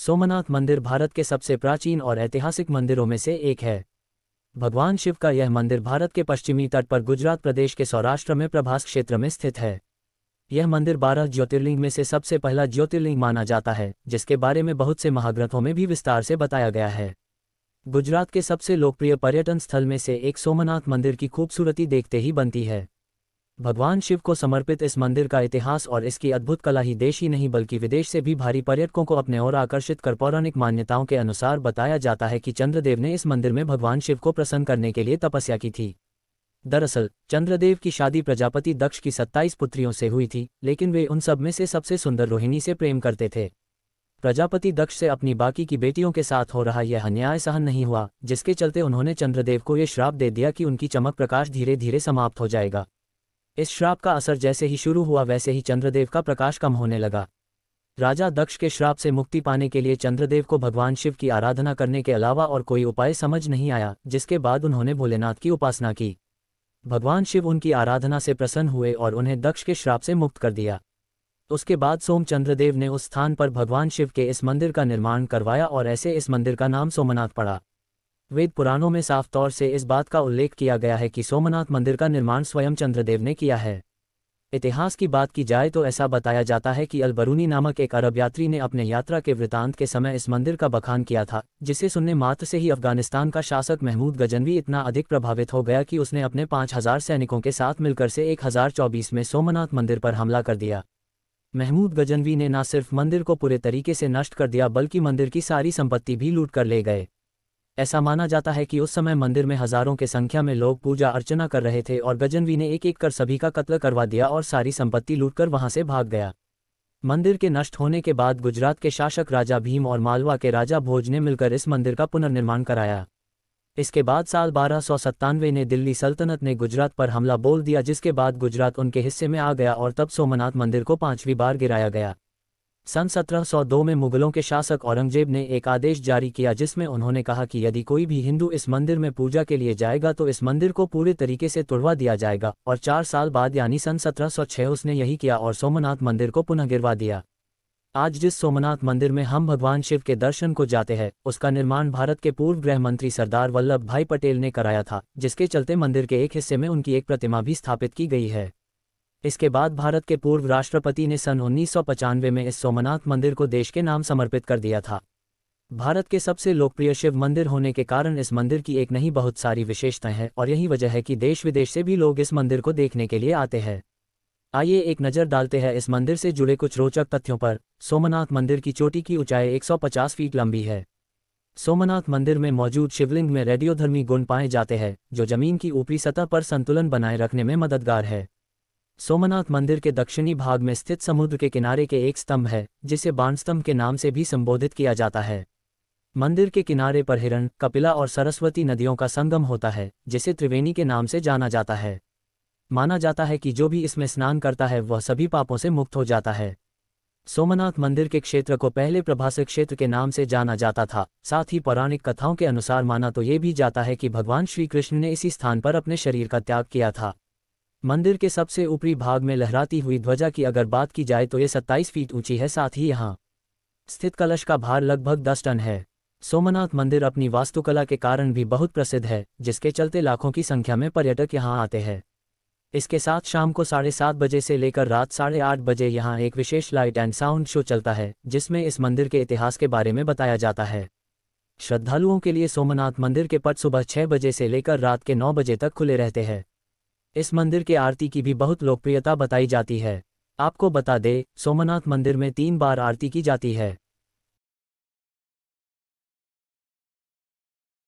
सोमनाथ मंदिर भारत के सबसे प्राचीन और ऐतिहासिक मंदिरों में से एक है भगवान शिव का यह मंदिर भारत के पश्चिमी तट पर गुजरात प्रदेश के सौराष्ट्र में प्रभास क्षेत्र में स्थित है यह मंदिर बारह ज्योतिर्लिंग में से सबसे पहला ज्योतिर्लिंग माना जाता है जिसके बारे में बहुत से महाग्रंथों में भी विस्तार से बताया गया है गुजरात के सबसे लोकप्रिय पर्यटन स्थल में से एक सोमनाथ मंदिर की खूबसूरती देखते ही बनती है भगवान शिव को समर्पित इस मंदिर का इतिहास और इसकी अद्भुत कला ही देश ही नहीं बल्कि विदेश से भी भारी पर्यटकों को अपने ओर आकर्षित कर पौराणिक मान्यताओं के अनुसार बताया जाता है कि चंद्रदेव ने इस मंदिर में भगवान शिव को प्रसन्न करने के लिए तपस्या की थी दरअसल चंद्रदेव की शादी प्रजापति दक्ष की सत्ताईस पुत्रियों से हुई थी लेकिन वे उन सब में से सबसे सुंदर रोहिणी से प्रेम करते थे प्रजापति दक्ष से अपनी बाकी की बेटियों के साथ हो रहा यह अन्याय सहन नहीं हुआ जिसके चलते उन्होंने चंद्रदेव को ये श्राप दे दिया कि उनकी चमक प्रकाश धीरे धीरे समाप्त हो जाएगा इस श्राप का असर जैसे ही शुरू हुआ वैसे ही चंद्रदेव का प्रकाश कम होने लगा राजा दक्ष के श्राप से मुक्ति पाने के लिए चंद्रदेव को भगवान शिव की आराधना करने के अलावा और कोई उपाय समझ नहीं आया जिसके बाद उन्होंने भोलेनाथ की उपासना की भगवान शिव उनकी आराधना से प्रसन्न हुए और उन्हें दक्ष के श्राप से मुक्त कर दिया उसके बाद सोमचंद्रदेव ने उस स्थान पर भगवान शिव के इस मंदिर का निर्माण करवाया और ऐसे इस मंदिर का नाम सोमनाथ पड़ा वेद पुराणों में साफ तौर से इस बात का उल्लेख किया गया है कि सोमनाथ मंदिर का निर्माण स्वयं चंद्रदेव ने किया है इतिहास की बात की जाए तो ऐसा बताया जाता है कि अलबरूनी नामक एक अरब यात्री ने अपने यात्रा के वृतांत के समय इस मंदिर का बखान किया था जिसे सुनने मात्र से ही अफगानिस्तान का शासक महमूद गजनवी इतना अधिक प्रभावित हो गया कि उसने अपने 5000 सैनिकों के साथ मिलकर से 1024 में सोमनाथ मंदिर पर हमला कर दिया महमूद गजनवी ने न सिर्फ मंदिर को पूरे तरीके से नष्ट कर दिया बल्कि मंदिर की सारी संपत्ति भी लूट कर ले गए ऐसा माना जाता है कि उस समय मंदिर में हजारों के संख्या में लोग पूजा अर्चना कर रहे थे और गजनवी ने एक एक कर सभी का कत्ल करवा दिया और सारी संपत्ति लूटकर वहां से भाग गया मंदिर के नष्ट होने के बाद गुजरात के शासक राजा भीम और मालवा के राजा भोज ने मिलकर इस मंदिर का पुनर्निर्माण कराया इसके बाद साल बारह ने दिल्ली सल्तनत ने गुजरात पर हमला बोल दिया जिसके बाद गुजरात उनके हिस्से में आ गया और तब सोमनाथ मंदिर को पांचवीं बार गिराया गया सन 1702 में मुगलों के शासक औरंगजेब ने एक आदेश जारी किया जिसमें उन्होंने कहा कि यदि कोई भी हिंदू इस मंदिर में पूजा के लिए जाएगा तो इस मंदिर को पूरे तरीके से तुड़वा दिया जाएगा और चार साल बाद यानी सन 1706 उसने यही किया और सोमनाथ मंदिर को पुनः गिरवा दिया आज जिस सोमनाथ मंदिर में हम भगवान शिव के दर्शन को जाते हैं उसका निर्माण भारत के पूर्व गृह मंत्री सरदार वल्लभ भाई पटेल ने कराया था जिसके चलते मंदिर के एक हिस्से में उनकी एक प्रतिमा भी स्थापित की गई है इसके बाद भारत के पूर्व राष्ट्रपति ने सन उन्नीस में इस सोमनाथ मंदिर को देश के नाम समर्पित कर दिया था भारत के सबसे लोकप्रिय शिव मंदिर होने के कारण इस मंदिर की एक नहीं बहुत सारी विशेषताएं हैं और यही वजह है कि देश विदेश से भी लोग इस मंदिर को देखने के लिए आते हैं आइए एक नज़र डालते हैं इस मंदिर से जुड़े कुछ रोचक तथ्यों पर सोमनाथ मंदिर की चोटी की ऊंचाई 150 फीट लंबी है सोमनाथ मंदिर में मौजूद शिवलिंग में रेडियोधर्मी गुण पाए जाते हैं जो जमीन की ऊपरी सतह पर संतुलन बनाए रखने में मददगार है सोमनाथ मंदिर के दक्षिणी भाग में स्थित समुद्र के किनारे के एक स्तंभ है जिसे बाणस्तंभ के नाम से भी संबोधित किया जाता है मंदिर के किनारे पर हिरण कपिला और सरस्वती नदियों का संगम होता है जिसे त्रिवेणी के नाम से जाना जाता है माना जाता है कि जो भी इसमें स्नान करता है वह सभी पापों से मुक्त हो जाता है सोमनाथ मंदिर के क्षेत्र को पहले प्रभास क्षेत्र के नाम से जाना जाता था साथ ही पौराणिक कथाओं के अनुसार माना तो ये भी जाता है कि भगवान श्रीकृष्ण ने इसी स्थान पर अपने शरीर का त्याग किया था मंदिर के सबसे ऊपरी भाग में लहराती हुई ध्वजा की अगर बात की जाए तो ये 27 फीट ऊंची है साथ ही यहाँ स्थित कलश का भार लगभग 10 टन है सोमनाथ मंदिर अपनी वास्तुकला के कारण भी बहुत प्रसिद्ध है जिसके चलते लाखों की संख्या में पर्यटक यहाँ आते हैं इसके साथ शाम को साढ़े सात बजे से लेकर रात साढ़े आठ बजे यहाँ एक विशेष लाइट एंड साउंड शो चलता है जिसमें इस मंदिर के इतिहास के बारे में बताया जाता है श्रद्धालुओं के लिए सोमनाथ मंदिर के पट सुबह छह बजे से लेकर रात के नौ बजे तक खुले रहते हैं इस मंदिर के आरती की भी बहुत लोकप्रियता बताई जाती है आपको बता दे सोमनाथ मंदिर में तीन बार आरती की जाती है